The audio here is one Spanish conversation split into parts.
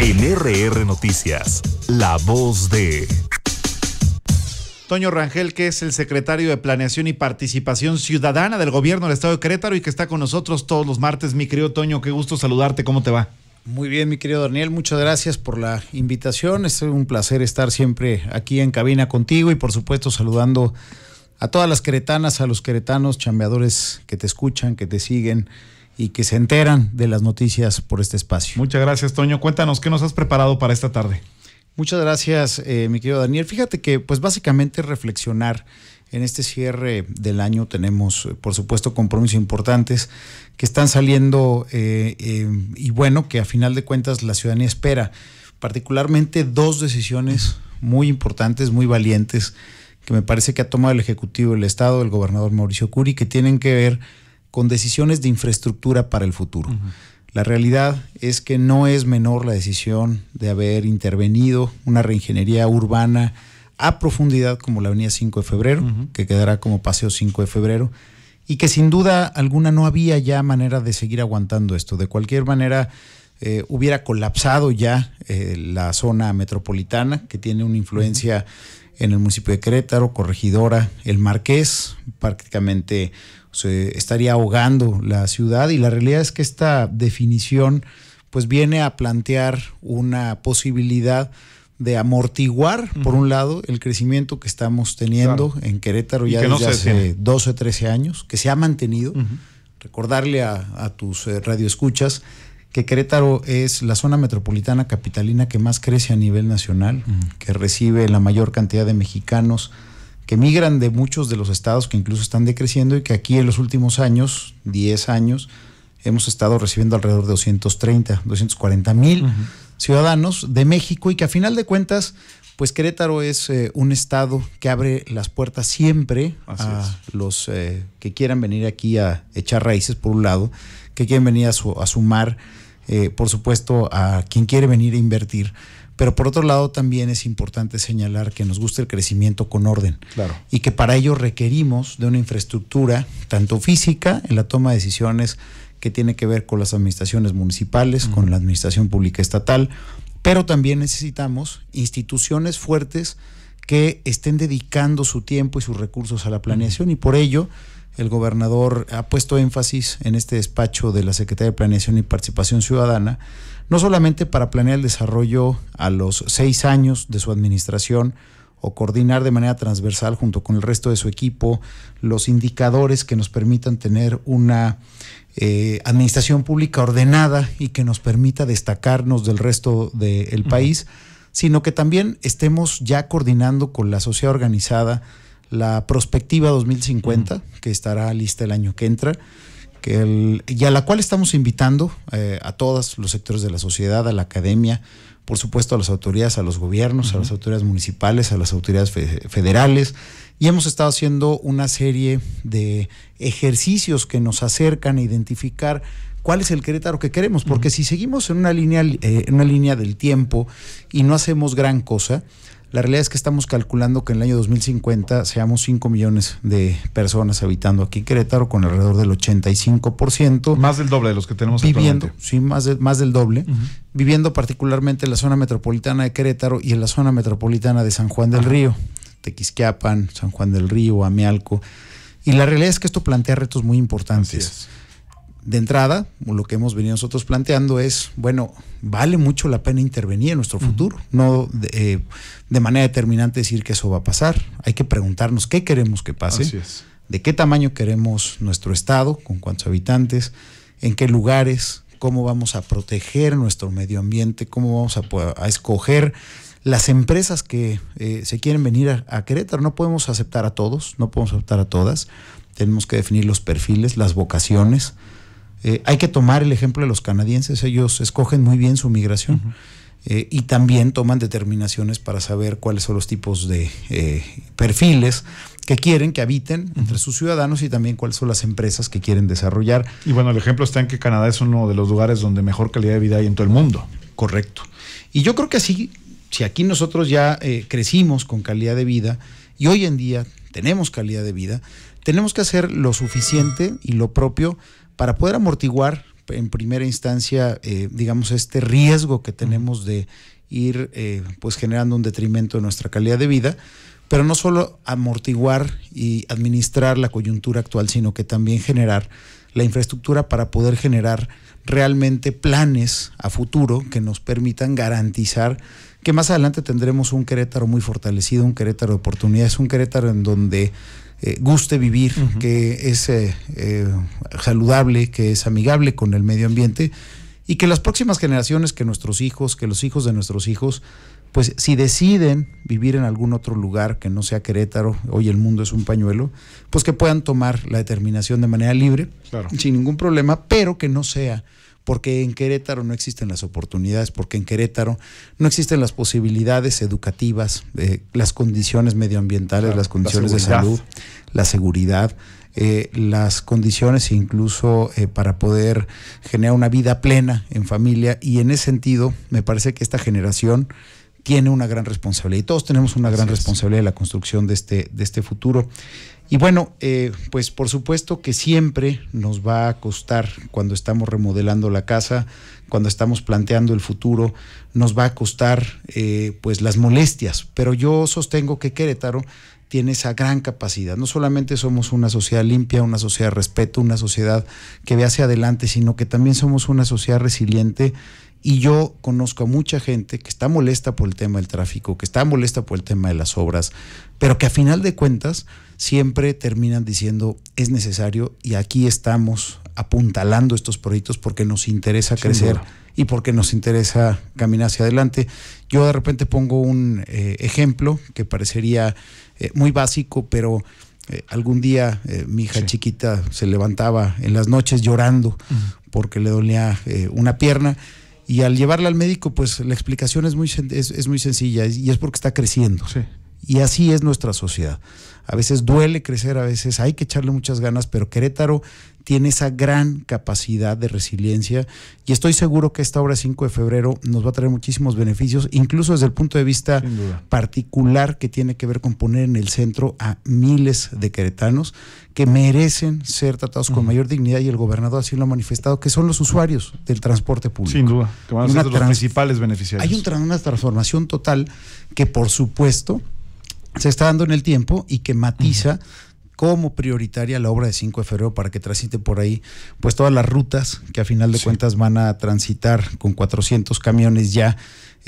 En RR Noticias, la voz de... Toño Rangel, que es el secretario de Planeación y Participación Ciudadana del Gobierno del Estado de Querétaro y que está con nosotros todos los martes. Mi querido Toño, qué gusto saludarte, ¿cómo te va? Muy bien, mi querido Daniel, muchas gracias por la invitación. Es un placer estar siempre aquí en cabina contigo y por supuesto saludando a todas las queretanas, a los queretanos, chambeadores que te escuchan, que te siguen y que se enteran de las noticias por este espacio. Muchas gracias, Toño. Cuéntanos qué nos has preparado para esta tarde. Muchas gracias, eh, mi querido Daniel. Fíjate que, pues básicamente reflexionar en este cierre del año tenemos, eh, por supuesto, compromisos importantes que están saliendo eh, y bueno, que a final de cuentas la ciudadanía espera, particularmente dos decisiones muy importantes, muy valientes, que me parece que ha tomado el Ejecutivo, del Estado, el gobernador Mauricio Curi, que tienen que ver con decisiones de infraestructura para el futuro. La realidad es que no es menor la decisión de haber intervenido una reingeniería urbana a profundidad como la Avenida 5 de Febrero, que quedará como Paseo 5 de Febrero, y que sin duda alguna no había ya manera de seguir aguantando esto. De cualquier manera, eh, hubiera colapsado ya eh, la zona metropolitana, que tiene una influencia en el municipio de Querétaro, Corregidora, El Marqués, prácticamente se estaría ahogando la ciudad y la realidad es que esta definición pues viene a plantear una posibilidad de amortiguar, por un lado, el crecimiento que estamos teniendo en Querétaro ya desde hace 12, 13 años, que se ha mantenido. Recordarle a tus eh, radioescuchas que Querétaro es la zona metropolitana capitalina que más crece a nivel nacional, que recibe la mayor cantidad de mexicanos que migran de muchos de los estados que incluso están decreciendo y que aquí en los últimos años, 10 años, hemos estado recibiendo alrededor de 230, 240 mil ciudadanos de México y que a final de cuentas, pues Querétaro es eh, un estado que abre las puertas siempre a los eh, que quieran venir aquí a echar raíces por un lado que quieren venir a, sumar, eh, por supuesto, a quien quiere venir a invertir. Pero por otro lado también es importante señalar que nos gusta el crecimiento con orden claro. y que para ello requerimos de una infraestructura, tanto física, en la toma de decisiones que tiene que ver con las administraciones municipales, con la administración pública estatal, pero también necesitamos instituciones fuertes que estén dedicando su tiempo y sus recursos a la planeación y por ello el gobernador ha puesto énfasis en este despacho de la Secretaría de Planeación y Participación Ciudadana, no solamente para planear el desarrollo a los seis años de su administración, o coordinar de manera transversal junto con el resto de su equipo los indicadores que nos permitan tener una eh, administración pública ordenada y que nos permita destacarnos del resto del país, sino que también estemos ya coordinando con la sociedad organizada la prospectiva 2050, que estará lista el año que entra, que y a la cual estamos invitando eh, a todos los sectores de la sociedad, a la academia, por supuesto a las autoridades, a los gobiernos, a las autoridades municipales, a las autoridades federales, y hemos estado haciendo una serie de ejercicios que nos acercan a identificar cuál es el Querétaro que queremos, porque si seguimos en una línea, eh, en una línea del tiempo y no hacemos gran cosa, la realidad es que estamos calculando que en el año 2050 seamos 5 millones de personas habitando aquí en Querétaro, con alrededor del 85%. Más del doble de los que tenemos viviendo, actualmente. Sí, más, más del doble. Viviendo particularmente en la zona metropolitana de Querétaro y en la zona metropolitana de San Juan del Río, Tequisquiapan, San Juan del Río, Amialco. Y la realidad es que esto plantea retos muy importantes de entrada, lo que hemos venido nosotros planteando es, bueno, vale mucho la pena intervenir en nuestro futuro, no eh, de, manera determinante decir que eso va a pasar, hay que preguntarnos qué queremos que pase, de qué tamaño queremos nuestro estado, con cuántos habitantes, en qué lugares, cómo vamos a proteger nuestro medio ambiente, cómo vamos a, escoger las empresas que eh, se quieren venir a, Querétaro. No podemos aceptar a todos, no podemos aceptar a todas. Tenemos que definir los perfiles, las vocaciones. Eh, hay que tomar el ejemplo de los canadienses, ellos escogen muy bien su migración. Eh, y también toman determinaciones para saber cuáles son los tipos de eh, perfiles que quieren que habiten entre sus ciudadanos y también cuáles son las empresas que quieren desarrollar. Y bueno, el ejemplo está en que Canadá es uno de los lugares donde mejor calidad de vida hay en todo el mundo. Correcto. Y yo creo que así, si aquí nosotros ya crecimos con calidad de vida y hoy en día tenemos calidad de vida, tenemos que hacer lo suficiente y lo propio para poder amortiguar en primera instancia, eh, digamos, este riesgo que tenemos de ir eh, pues generando un detrimento de nuestra calidad de vida, pero no solo amortiguar y administrar la coyuntura actual, sino que también generar la infraestructura para poder generar realmente planes a futuro que nos permitan garantizar que más adelante tendremos un Querétaro muy fortalecido, un Querétaro de oportunidades, un Querétaro en donde eh, guste vivir, que es eh, eh, saludable, que es amigable con el medio ambiente y que las próximas generaciones, que nuestros hijos, que los hijos de nuestros hijos, pues si deciden vivir en algún otro lugar que no sea Querétaro, hoy el mundo es un pañuelo, pues que puedan tomar la determinación de manera libre, sin ningún problema, pero que no sea porque en Querétaro no existen las oportunidades, porque en Querétaro no existen las posibilidades educativas, eh, las condiciones medioambientales, las condiciones de salud, la seguridad. Eh, las condiciones incluso eh, para poder generar una vida plena en familia y en ese sentido me parece que esta generación tiene una gran responsabilidad y todos tenemos una gran responsabilidad en la construcción de este, de este futuro. Y bueno, eh, pues por supuesto que siempre nos va a costar cuando estamos remodelando la casa, cuando estamos planteando el futuro, nos va a costar eh, pues las molestias. Pero yo sostengo que Querétaro tiene esa gran capacidad. No solamente somos una sociedad limpia, una sociedad de respeto, una sociedad que ve hacia adelante, sino que también somos una sociedad resiliente y yo conozco a mucha gente que está molesta por el tema del tráfico, que está molesta por el tema de las obras, pero que a final de cuentas siempre terminan diciendo es necesario y aquí estamos apuntalando estos proyectos porque nos interesa crecer y porque nos interesa caminar hacia adelante. Yo de repente pongo un eh, ejemplo que parecería eh, muy básico, pero... Eh, algún día mi hija chiquita se levantaba en las noches llorando porque le dolía una pierna y al llevarla al médico, pues la explicación es muy, es, muy sencilla y es porque está creciendo. Y así es nuestra sociedad. A veces duele crecer, a veces hay que echarle muchas ganas, pero Querétaro tiene esa gran capacidad de resiliencia y estoy seguro que esta obra 5 de febrero nos va a traer muchísimos beneficios, incluso desde el punto de vista particular que tiene que ver con poner en el centro a miles de queretanos que merecen ser tratados con mayor dignidad y el gobernador así lo ha manifestado, que son los usuarios del transporte público. Sin duda, que van a ser los principales beneficiarios. Hay una transformación total que por supuesto se está dando en el tiempo y que matiza como prioritaria la obra de 5 de febrero para que transite por ahí pues todas las rutas que a final de cuentas van a transitar con 400 camiones ya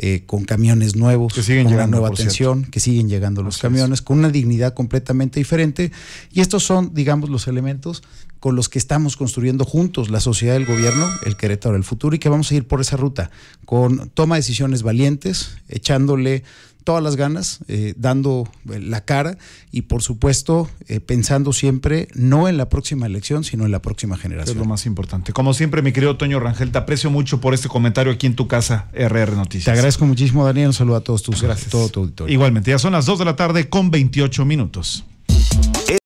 eh, con camiones nuevos, que siguen con llegando, una nueva atención, que siguen llegando los camiones, con una dignidad completamente diferente. Y estos son, digamos, los elementos con los que estamos construyendo juntos la sociedad del gobierno, el Querétaro del futuro, y que vamos a ir por esa ruta, con toma de decisiones valientes, echándole todas las ganas, eh, dando eh, la cara y por supuesto eh, pensando siempre no en la próxima elección, sino en la próxima generación. Es lo más importante. Como siempre, mi querido Toño Rangel, te aprecio mucho por este comentario aquí en tu casa, RR Noticias. Te agradezco muchísimo, Daniel. Un saludo a todos tus gracias. Todo tu auditorio. Igualmente, ya son las 2 de la tarde con 28 minutos.